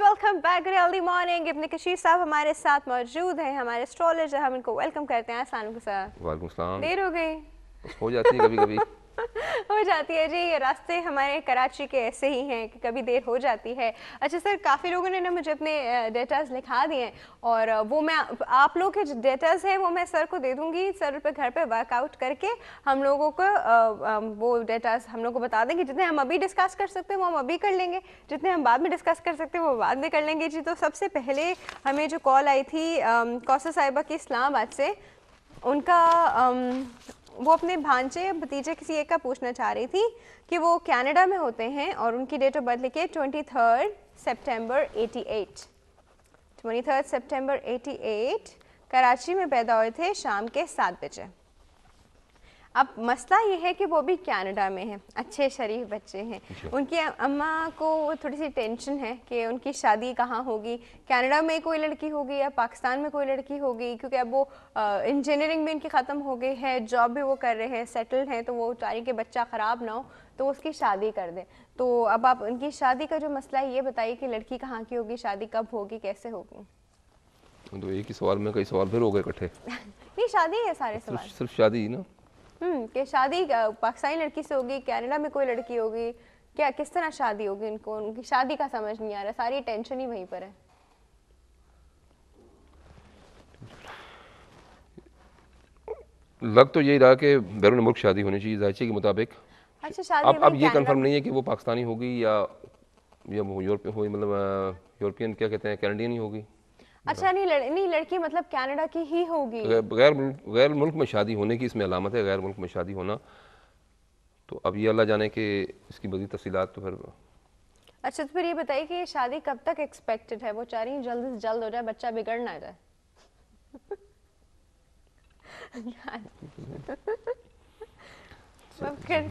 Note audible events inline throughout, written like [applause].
Viewers welcome back early morning Ibne Kashir साहब हमारे साथ मौजूद हैं हमारे एस्ट्रोलॉजर हम इनको वेलकम करते हैं अस्सलाम वालेकुम सर वालेकुम सलाम देर हो गई हो जाती है कभी कभी हो जाती है जी ये रास्ते हमारे कराची के ऐसे ही हैं कि कभी देर हो जाती है अच्छा सर काफ़ी लोगों ने ना मुझे अपने डेटाज लिखा दिए हैं और वो मैं आप लोग के जो डेटाज हैं वो मैं सर को दे दूँगी सर पे घर पे वर्कआउट करके हम लोगों को वो डेटाज हम लोग को बता देंगे जितने हम अभी डिस्कस कर सकते हैं वो हम अभी कर लेंगे जितने हम बाद में डिस्कस कर सकते हैं वो बाद में कर लेंगे जी तो सबसे पहले हमें जो कॉल आई थी कौसा साहिबा की इस्लामाबाद से उनका वो अपने भांजे या भतीजे किसी एक का पूछना चाह रही थी कि वो कनाडा में होते हैं और उनकी डेट ऑफ बर्थ लिखे twenty third September eighty eight twenty third September eighty eight Karachi में पैदा हुए थे शाम के सात बजे अब मसला ये है कि वो भी कनाडा में हैं अच्छे शरीफ बच्चे हैं उनकी अम्मा को थोड़ी सी टेंशन है कि उनकी शादी कहाँ होगी कनाडा में कोई लड़की होगी या पाकिस्तान में कोई लड़की होगी क्योंकि अब वो इंजीनियरिंग भी इनकी ख़त्म हो गई है जॉब भी वो कर रहे हैं सेटल हैं तो वो चाह के बच्चा ख़राब ना हो तो उसकी शादी कर दें तो अब आप उनकी शादी का जो मसला है ये बताइए कि लड़की कहाँ की होगी शादी कब होगी कैसे होगी तो एक ही सवाल में कई सवाल फिर हो गए इकट्ठे [laughs] नहीं शादी है सारे सवाल सिर्फ शादी ना हम्म, कि शादी पाकिस्तानी लड़की से होगी कनाडा में कोई लड़की होगी क्या किस तरह शादी होगी इनको उनकी शादी का समझ नहीं आ रहा सारी टेंशन ही वहीं पर है लग तो यही रहा कि बैरून मुल्क शादी होनी चाहिए जायचे के मुताबिक अच्छा अब अब ये कंफर्म नहीं है कि वो पाकिस्तानी होगी या या यूरोपियन हो मतलब यूरोपियन क्या कहते हैं कैनेडियन ही होगी अच्छा नहीं लड़, नहीं लड़की मतलब कनाडा की ही होगी गैर गैर मुल्क में शादी होने की इसमें अलामत है गैर मुल्क में शादी होना तो अब ये अल्लाह जाने कि इसकी मजीद तफसीत तो फिर अच्छा तो फिर ये बताइए कि ये शादी कब तक एक्सपेक्टेड है वो चाह रही जल्द से जल्द हो जाए बच्चा बिगड़ ना जाए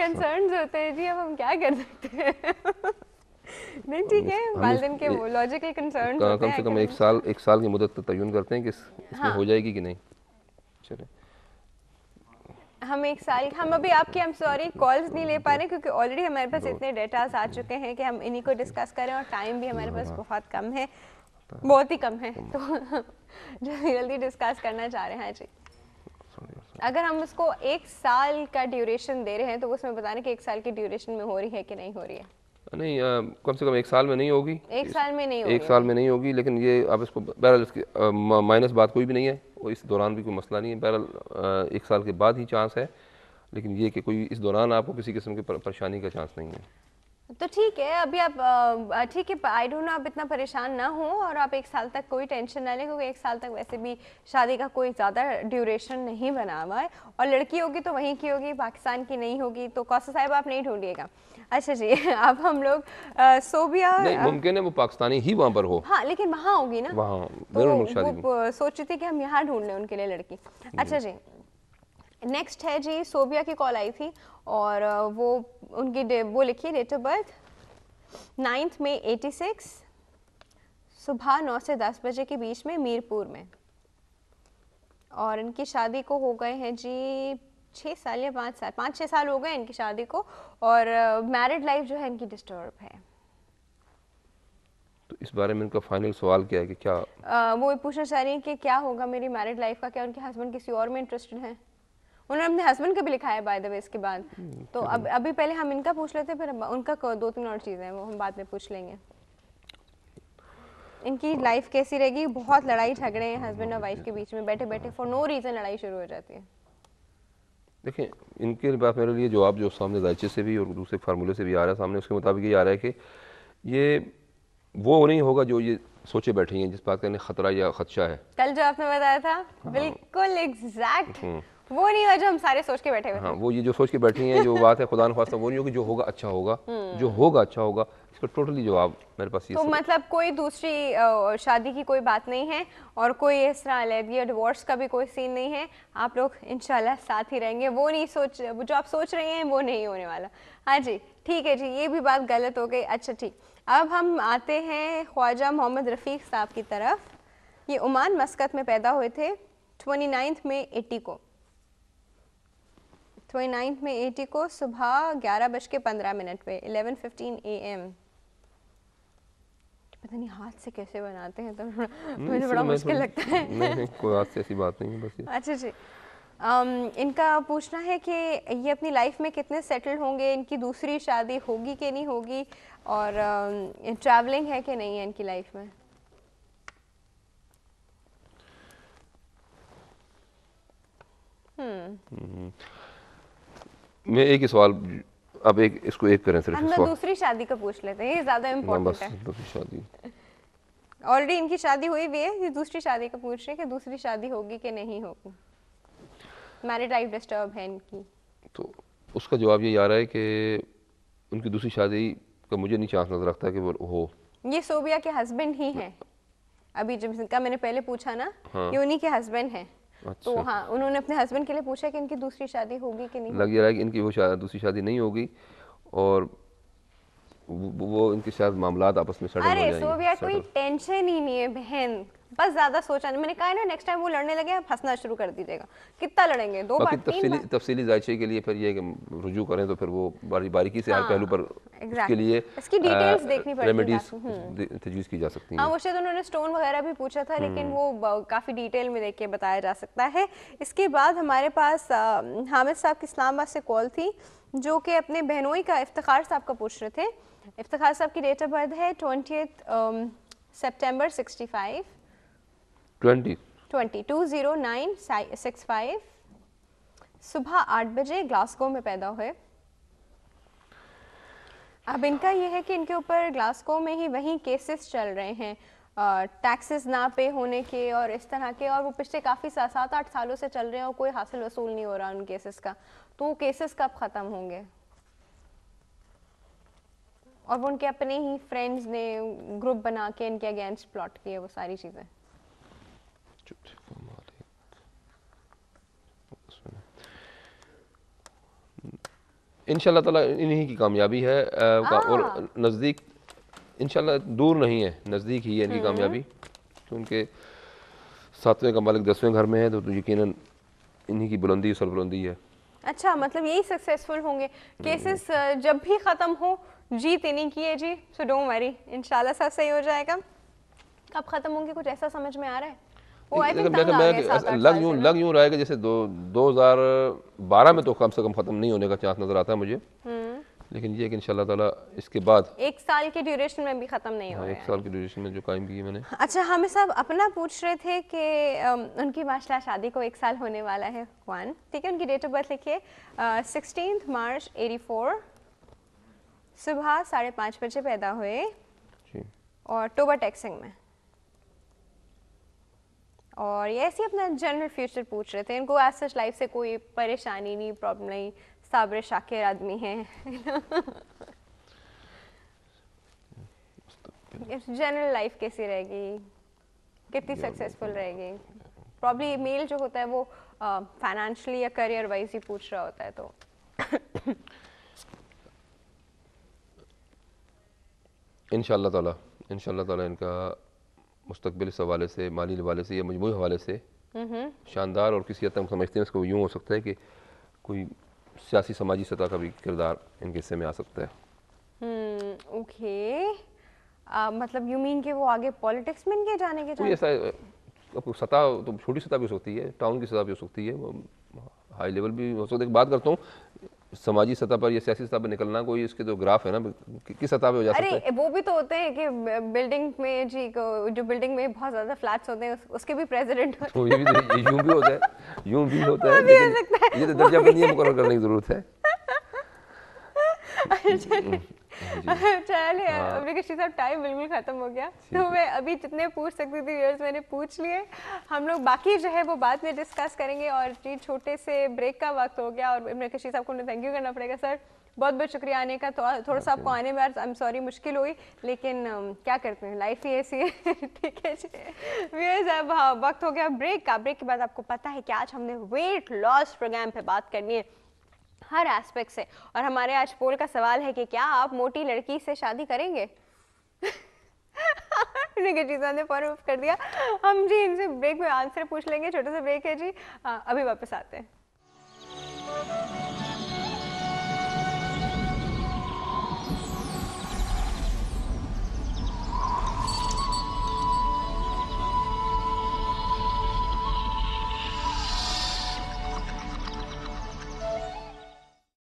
कंसर्न [laughs] होते हैं जी अब हम क्या कर सकते हैं नहीं ठीक है वालदेन के वो लॉजिकल कंसर्न कम से कम एक साल एक साल की मुदत तयन तो करते हैं कि इसमें हाँ। हो जाएगी कि नहीं चले हम एक साल हम अभी आपके हम सॉरी कॉल्स नहीं ले पा रहे क्योंकि ऑलरेडी हमारे पास इतने डेटास आ चुके हैं कि हम इन्हीं को डिस्कस करें और टाइम भी हमारे पास हाँ। बहुत कम है बहुत ही कम है तो [laughs] जल्दी जल्दी डिस्कस करना चाह रहे हैं जी अगर हम उसको एक साल का ड्यूरेशन दे रहे हैं तो उसमें बता रहे कि एक साल की ड्यूरेशन में हो रही है कि नहीं हो रही है नहीं आ, कम से कम एक साल में नहीं होगी एक साल में नहीं होगी एक साल में नहीं होगी लेकिन ये अब इसको बहरहाल इसकी माइनस बात कोई भी नहीं है और इस दौरान भी कोई मसला नहीं है बहरहाल एक साल के बाद ही चांस है लेकिन ये कि कोई इस दौरान आपको किसी किस्म की परेशानी का चांस नहीं है तो ठीक है अभी आप ठीक है आई डोंट नो आप इतना परेशान ना हो और आप एक साल तक कोई टेंशन ना लें क्योंकि एक साल तक वैसे भी शादी का कोई ज़्यादा ड्यूरेशन नहीं बना हुआ है और लड़की होगी तो वहीं की होगी पाकिस्तान की नहीं होगी तो कौसा साहब आप नहीं ढूंढिएगा अच्छा जी अब [laughs] हम लोग सोबिया मुमकिन है वो पाकिस्तानी ही वहाँ पर हो हाँ लेकिन वहाँ होगी ना वहाँ तो सोच रही थी कि हम यहाँ ढूंढ लें उनके लिए लड़की अच्छा जी नेक्स्ट है जी सोबिया की कॉल आई थी और uh, वो उनकी वो लिखी डेट ऑफ बर्थ नाइन्थ में 86 सुबह 9 से 10 बजे के बीच में मीरपुर में और इनकी शादी को हो गए हैं जी छः साल या पाँच साल पाँच छः साल हो गए इनकी शादी को और मैरिड uh, लाइफ जो है इनकी डिस्टर्ब है तो इस बारे में इनका फाइनल सवाल क्या है कि क्या आ, uh, वो पूछना चाह रही है कि क्या होगा मेरी मैरिड लाइफ का क्या उनके हस्बैंड किसी और में इंटरेस्टेड हैं उन्होंने अपने हस्बैंड का भी लिखा है बाय द वे इसके बाद हम्म, तो अब अभी पहले हम इनका पूछ लेते हैं फिर उनका दो तीन और चीज़ें हैं वो हम बाद में पूछ लेंगे इनकी लाइफ कैसी रहेगी बहुत लड़ाई झगड़े हैं हस्बैंड और वाइफ के बीच में बैठे बैठे फॉर नो रीज़न लड़ाई शुरू हो जाती है देखिए इनके बात मेरे लिए जवाब जो सामने जायचे से भी और दूसरे फार्मूले से भी आ रहा है सामने उसके मुताबिक ये आ रहा है कि ये वो नहीं होगा जो ये सोचे बैठे हैं जिस बात का खतरा या खदशा है कल जो आपने बताया था हाँ। बिल्कुल एग्जैक्ट वो नहीं हुआ जो हम सारे सोच के बैठे हुए हाँ वो ये जो सोच के बैठी हैं जो बात है खुदा खास्ता वो नहीं होगी जो होगा अच्छा होगा हम्म। जो होगा अच्छा होगा इसका टोटली जवाब मेरे पास ये तो मतलब कोई दूसरी शादी की कोई बात नहीं है और कोई इस तरह अलहदगी डिवोर्स का भी कोई सीन नहीं है आप लोग इनशाला साथ ही रहेंगे वो नहीं सोच जो आप सोच रहे हैं वो नहीं होने वाला हाँ जी ठीक है जी ये भी बात गलत हो गई अच्छा ठीक अब हम आते हैं ख्वाजा मोहम्मद रफ़ीक साहब की तरफ ये उमान मस्कत में पैदा हुए थे ट्वेंटी में एटी को ट्वेंटी तो नाइन्थ में एटी को सुबह ग्यारह बज के पंद्रह मिनट पे एलेवन फिफ्टीन ए एम पता नहीं हाथ से कैसे बनाते हैं तो [laughs] हम्म, मुझे बड़ा मुश्किल लगता है नहीं, नहीं, कोई हाथ से ऐसी बात नहीं है बस अच्छा जी um, इनका पूछना है कि ये अपनी लाइफ में कितने सेटल होंगे इनकी दूसरी शादी होगी कि नहीं होगी और um, ट्रैवलिंग है कि नहीं है इनकी लाइफ में हम्म, हम्म। मैं एक ही सवाल अब एक इसको एक करें सिर्फ हम दूसरी शादी का पूछ लेते हैं ये ज्यादा इम्पोर्टेंट है दूसरी शादी ऑलरेडी इनकी शादी हुई हुई है ये दूसरी शादी का पूछ रहे हैं कि दूसरी शादी होगी कि नहीं होगी मैरिड लाइफ डिस्टर्ब है इनकी तो उसका जवाब ये आ रहा है कि उनकी दूसरी शादी का मुझे नहीं चांस नजर रखता कि वो हो ये सोबिया के हस्बैंड ही हैं अभी जब इनका मैंने पहले पूछा ना हाँ। ये उन्हीं के हस्बैंड हैं अच्छा। तो हाँ उन्होंने अपने हस्बैंड के लिए पूछा कि इनकी दूसरी शादी होगी कि नहीं लग रहा है कि इनकी वो शा, दूसरी शादी नहीं होगी और वो, वो इनके शायद मामला आपस में अरे सो भी कोई टेंशन ही नहीं है बहन बस ज्यादा सोचा नहीं मैंने कहा ना नेक्स्ट टाइम वो लड़ने लगे आप हंसना शुरू कर दीजिएगा कितना लड़ेंगे दो बार तफसीली तफसीली जायचे के लिए फिर ये रुजू करें तो फिर वो बारी बारीकी से हर हाँ, पहलू पर के लिए इसकी डिटेल्स देखनी पड़ेगी रेमेडीज तजवीज की जा सकती है हां वैसे तो उन्होंने स्टोन वगैरह भी पूछा था लेकिन हम्म। वो काफ़ी डिटेल में देख के बताया जा सकता है इसके बाद हमारे पास हामिद साहब की इस्लामाबाद से कॉल थी जो कि अपने बहनोई का इफ्तिखार साहब का पूछ रहे थे इफ्तिखार साहब की डेट ऑफ बर्थ है twenty September sixty twenty twenty two zero nine six five सुबह आठ बजे ग्लासगो में पैदा हुए अब इनका यह है कि इनके ऊपर ग्लासगो में ही वही केसेस चल रहे हैं टैक्सेस ना पे होने के और इस तरह के और वो पिछले काफ़ी सात आठ सालों से चल रहे हैं और कोई हासिल वसूल नहीं हो रहा उन केसेस का तो वो केसेस कब ख़त्म होंगे और वो उनके अपने ही फ्रेंड्स ने ग्रुप बना के इनके अगेंस्ट प्लॉट किए वो सारी चीज़ें इन ताला इन्हीं की कामयाबी है आ, का, हाँ। और नज़दीक इन दूर नहीं है नज़दीक ही है इनकी हम्म। कामयाबी क्योंकि सातवें का मालिक दसवें घर में है तो, तो यकीन इन्हीं की बुलंदी सर बुलंदी है अच्छा मतलब यही सक्सेसफुल होंगे केसेस हम्म। जब भी ख़त्म हो जीत इन्हीं की है जी सो डोंट वरी इन सब सही हो जाएगा कब ख़त्म होंगे कुछ ऐसा समझ में आ रहा है जैसे दो हज़ार बारह में तो कम से कम ख़त्म नहीं होने का चांस नज़र आता है मुझे हम्म। लेकिन ये कि इन ताला इसके बाद एक साल के ड्यूरेशन में भी ख़त्म नहीं हाँ, हुआ एक साल के ड्यूरेशन में जो कायम की मैंने अच्छा हम सब अपना पूछ रहे थे कि उनकी माशाल्लाह शादी को एक साल होने वाला है वन ठीक है उनकी डेट ऑफ बर्थ लिखिए सिक्सटीन मार्च एटी फोर सुबह साढ़े पाँच बजे पैदा हुए और टोबा टैक्सिंग में और ये ऐसे अपना जनरल फ्यूचर पूछ रहे थे इनको एज सच लाइफ से कोई परेशानी नहीं प्रॉब्लम नहीं साबर शाकिर आदमी हैं जनरल लाइफ कैसी रहेगी कितनी सक्सेसफुल रहेगी प्रॉब्ली मेल जो होता है वो फाइनेंशली या करियर वाइज ही पूछ रहा होता है तो इनशा तला इनशा तला इनका मुस्तबिल इस हवाले से माली हवाले से या मजमू हवाले से हम्म। शानदार और किसी हद तक समझते हैं इसको यूँ हो सकता है कि कोई सियासी समाजी सतह का भी किरदार इनके हिस्से में आ सकता है हम्म, ओके आ, मतलब यू मीन के वो आगे पॉलिटिक्स में इनके जाने के कोई ऐसा सतह तो छोटी सतह भी हो सकती है टाउन की सतह भी हो सकती है हाई लेवल भी हो सकता है बात करता हूँ समाजी सतह पर या सियासी सतह पर निकलना कोई उसके जो ग्राफ है ना कि, किस सतह पे हो जा अरे सकते वो भी तो होते हैं कि बिल्डिंग में जी जो बिल्डिंग में बहुत ज्यादा फ्लैट्स होते हैं उसके भी प्रेसिडेंट होते तो ये भी तो, ये यूं भी होता है यूं भी [laughs] होता है ये तो दर्जा बंदी मुकर करने की जरूरत है [laughs] अच्छा, अच्छा। हम्म। [laughs] चलिए हाँ। अभी कृषि साहब टाइम बिल्कुल ख़त्म हो गया तो मैं अभी जितने पूछ सकती थी व्यूअर्स मैंने पूछ लिए हम लोग बाकी जो है वो बाद में डिस्कस करेंगे और जी छोटे से ब्रेक का वक्त हो गया और मेरे कृषि साहब को थैंक यू करना पड़ेगा सर बहुत बहुत शुक्रिया आने का थोड़ा थोड़ा सा आपको आने में आई एम सॉरी मुश्किल हुई लेकिन क्या करते हैं लाइफ ही ऐसी है [laughs] ठीक है जी व्यूअर्स अब हाँ, वक्त हो गया ब्रेक का ब्रेक के बाद आपको पता है कि आज हमने वेट लॉस प्रोग्राम पे बात करनी है हर एस्पेक्ट से और हमारे आज पोल का सवाल है कि क्या आप मोटी लड़की से शादी करेंगे [laughs] ने कर दिया हम जी इनसे ब्रेक में आंसर पूछ लेंगे छोटे से ब्रेक है जी आ, अभी वापस आते हैं